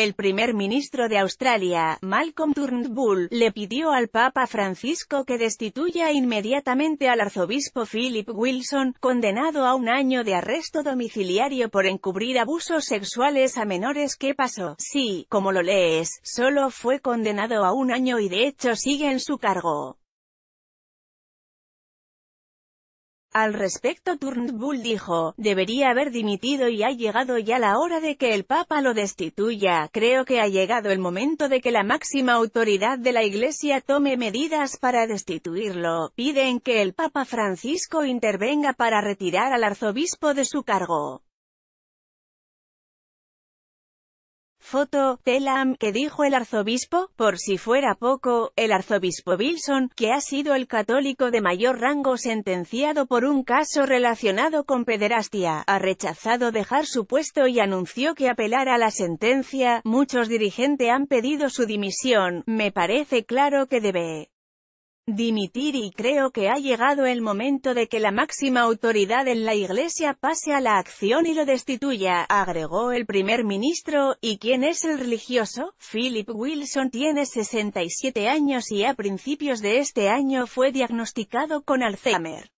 El primer ministro de Australia, Malcolm Turnbull, le pidió al Papa Francisco que destituya inmediatamente al arzobispo Philip Wilson, condenado a un año de arresto domiciliario por encubrir abusos sexuales a menores que pasó. Sí, como lo lees, solo fue condenado a un año y de hecho sigue en su cargo. Al respecto Turnbull dijo, debería haber dimitido y ha llegado ya la hora de que el Papa lo destituya, creo que ha llegado el momento de que la máxima autoridad de la Iglesia tome medidas para destituirlo, piden que el Papa Francisco intervenga para retirar al arzobispo de su cargo. Foto, Telam, que dijo el arzobispo, por si fuera poco, el arzobispo Wilson, que ha sido el católico de mayor rango sentenciado por un caso relacionado con pederastia, ha rechazado dejar su puesto y anunció que apelara la sentencia, muchos dirigentes han pedido su dimisión, me parece claro que debe dimitir y creo que ha llegado el momento de que la máxima autoridad en la Iglesia pase a la acción y lo destituya, agregó el primer ministro, y quién es el religioso, Philip Wilson tiene 67 años y a principios de este año fue diagnosticado con Alzheimer.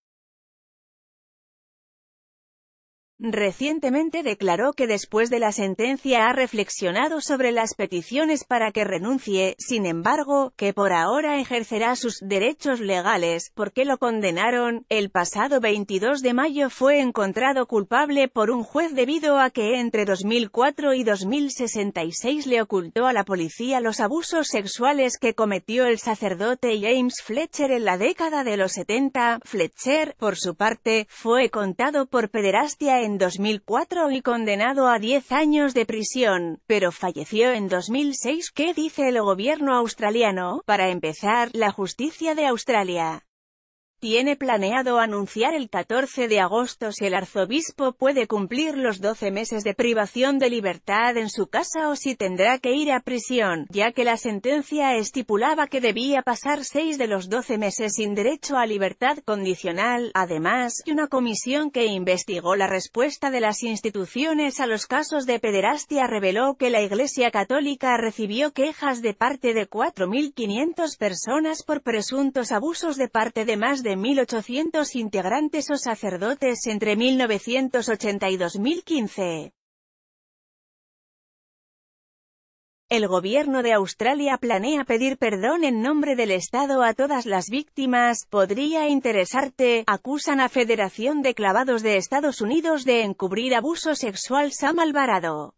Recientemente declaró que después de la sentencia ha reflexionado sobre las peticiones para que renuncie, sin embargo, que por ahora ejercerá sus derechos legales, porque lo condenaron. El pasado 22 de mayo fue encontrado culpable por un juez debido a que entre 2004 y 2066 le ocultó a la policía los abusos sexuales que cometió el sacerdote James Fletcher en la década de los 70. Fletcher, por su parte, fue contado por pederastia en en 2004 y condenado a 10 años de prisión, pero falleció en 2006. ¿Qué dice el gobierno australiano? Para empezar, la justicia de Australia tiene planeado anunciar el 14 de agosto si el arzobispo puede cumplir los 12 meses de privación de libertad en su casa o si tendrá que ir a prisión, ya que la sentencia estipulaba que debía pasar 6 de los 12 meses sin derecho a libertad condicional. Además, una comisión que investigó la respuesta de las instituciones a los casos de pederastia reveló que la Iglesia Católica recibió quejas de parte de 4.500 personas por presuntos abusos de parte de más de 1.800 integrantes o sacerdotes entre 1980 y 2015. El gobierno de Australia planea pedir perdón en nombre del Estado a todas las víctimas, podría interesarte, acusan a Federación de Clavados de Estados Unidos de encubrir abuso sexual Sam Alvarado.